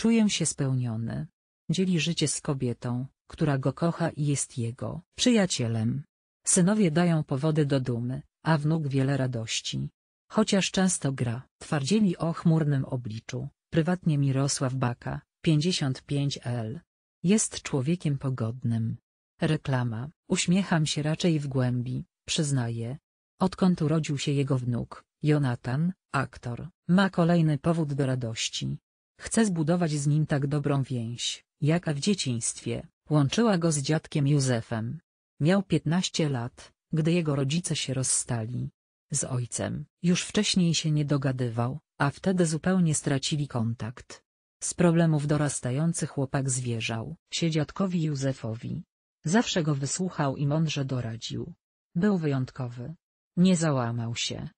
Czuję się spełniony. Dzieli życie z kobietą, która go kocha i jest jego przyjacielem. Synowie dają powody do dumy, a wnuk wiele radości. Chociaż często gra, twardzieli o chmurnym obliczu, prywatnie Mirosław Baka, 55L. Jest człowiekiem pogodnym. Reklama, uśmiecham się raczej w głębi, przyznaję. Odkąd urodził się jego wnuk, Jonathan, aktor, ma kolejny powód do radości. Chce zbudować z nim tak dobrą więź, jaka w dzieciństwie łączyła go z dziadkiem Józefem. Miał 15 lat, gdy jego rodzice się rozstali. Z ojcem już wcześniej się nie dogadywał, a wtedy zupełnie stracili kontakt. Z problemów dorastający chłopak zwierzał się dziadkowi Józefowi. Zawsze go wysłuchał i mądrze doradził. Był wyjątkowy. Nie załamał się,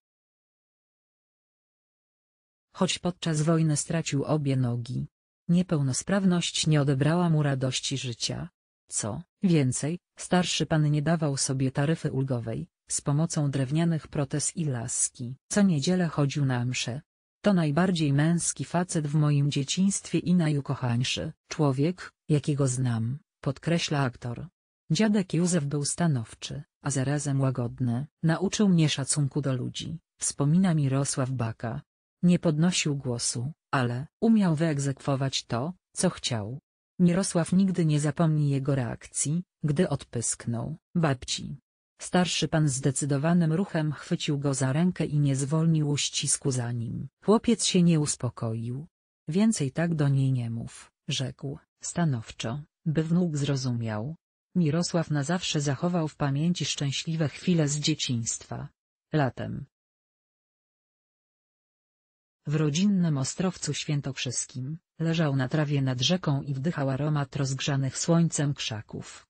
Choć podczas wojny stracił obie nogi. Niepełnosprawność nie odebrała mu radości życia. Co więcej, starszy pan nie dawał sobie taryfy ulgowej, z pomocą drewnianych protez i laski. Co niedzielę chodził na msze. To najbardziej męski facet w moim dzieciństwie i najukochańszy. Człowiek, jakiego znam, podkreśla aktor. Dziadek Józef był stanowczy, a zarazem łagodny. Nauczył mnie szacunku do ludzi, wspomina Mirosław Baka. Nie podnosił głosu, ale umiał wyegzekwować to, co chciał. Mirosław nigdy nie zapomni jego reakcji, gdy odpysknął, babci. Starszy pan zdecydowanym ruchem chwycił go za rękę i nie zwolnił uścisku za nim. Chłopiec się nie uspokoił. Więcej tak do niej nie mów, rzekł, stanowczo, by wnuk zrozumiał. Mirosław na zawsze zachował w pamięci szczęśliwe chwile z dzieciństwa. Latem, w rodzinnym Ostrowcu Świętokrzyskim, leżał na trawie nad rzeką i wdychał aromat rozgrzanych słońcem krzaków.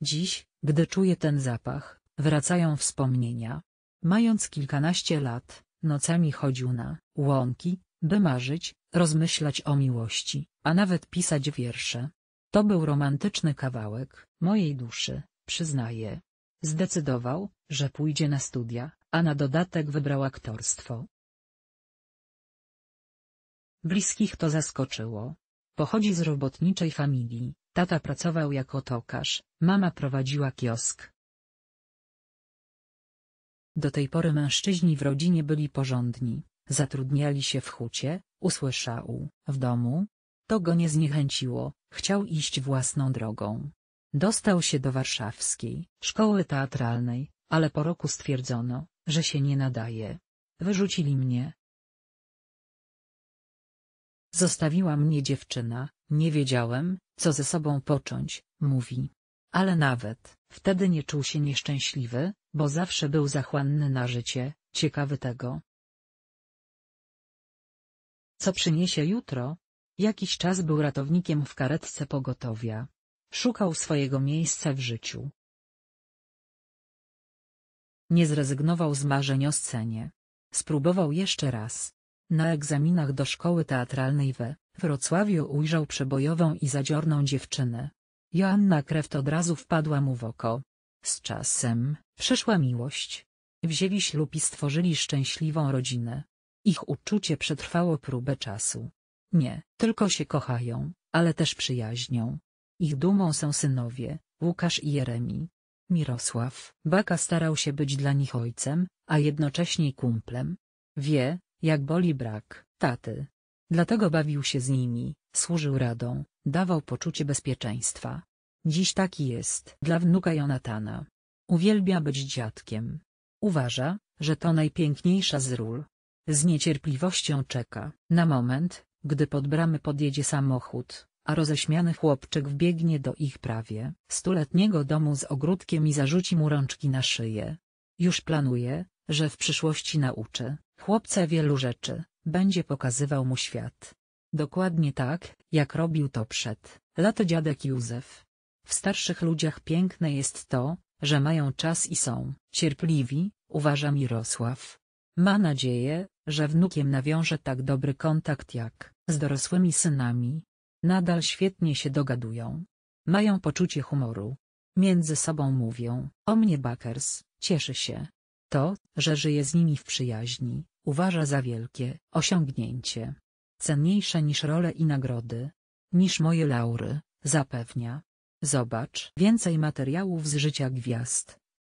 Dziś, gdy czuję ten zapach, wracają wspomnienia. Mając kilkanaście lat, nocami chodził na łąki, by marzyć, rozmyślać o miłości, a nawet pisać wiersze. To był romantyczny kawałek mojej duszy, przyznaję. Zdecydował, że pójdzie na studia, a na dodatek wybrał aktorstwo. Bliskich to zaskoczyło. Pochodzi z robotniczej familii, tata pracował jako tokarz, mama prowadziła kiosk. Do tej pory mężczyźni w rodzinie byli porządni, zatrudniali się w hucie, usłyszał, w domu. To go nie zniechęciło, chciał iść własną drogą. Dostał się do warszawskiej szkoły teatralnej, ale po roku stwierdzono, że się nie nadaje. Wyrzucili mnie. Zostawiła mnie dziewczyna, nie wiedziałem, co ze sobą począć, mówi. Ale nawet wtedy nie czuł się nieszczęśliwy, bo zawsze był zachłanny na życie, ciekawy tego. Co przyniesie jutro? Jakiś czas był ratownikiem w karetce pogotowia. Szukał swojego miejsca w życiu. Nie zrezygnował z marzeń o scenie. Spróbował jeszcze raz. Na egzaminach do szkoły teatralnej we Wrocławiu ujrzał przebojową i zadziorną dziewczynę. Joanna Kreft od razu wpadła mu w oko. Z czasem przyszła miłość. Wzięli ślub i stworzyli szczęśliwą rodzinę. Ich uczucie przetrwało próbę czasu. Nie, tylko się kochają, ale też przyjaźnią. Ich dumą są synowie, Łukasz i Jeremi. Mirosław Baka starał się być dla nich ojcem, a jednocześnie kumplem. Wie, jak boli brak taty. Dlatego bawił się z nimi, służył radą, dawał poczucie bezpieczeństwa. Dziś taki jest dla wnuka Jonatana. Uwielbia być dziadkiem. Uważa, że to najpiękniejsza z ról. Z niecierpliwością czeka na moment, gdy pod bramy podjedzie samochód a roześmiany chłopczyk wbiegnie do ich prawie stuletniego domu z ogródkiem i zarzuci mu rączki na szyję. Już planuje, że w przyszłości nauczy chłopca wielu rzeczy, będzie pokazywał mu świat. Dokładnie tak, jak robił to przed laty dziadek Józef. W starszych ludziach piękne jest to, że mają czas i są cierpliwi, uważa Mirosław. Ma nadzieję, że wnukiem nawiąże tak dobry kontakt jak z dorosłymi synami, Nadal świetnie się dogadują. Mają poczucie humoru. Między sobą mówią, o mnie Bakers, cieszy się. To, że żyje z nimi w przyjaźni, uważa za wielkie osiągnięcie. Cenniejsze niż role i nagrody. Niż moje laury, zapewnia. Zobacz więcej materiałów z życia gwiazd.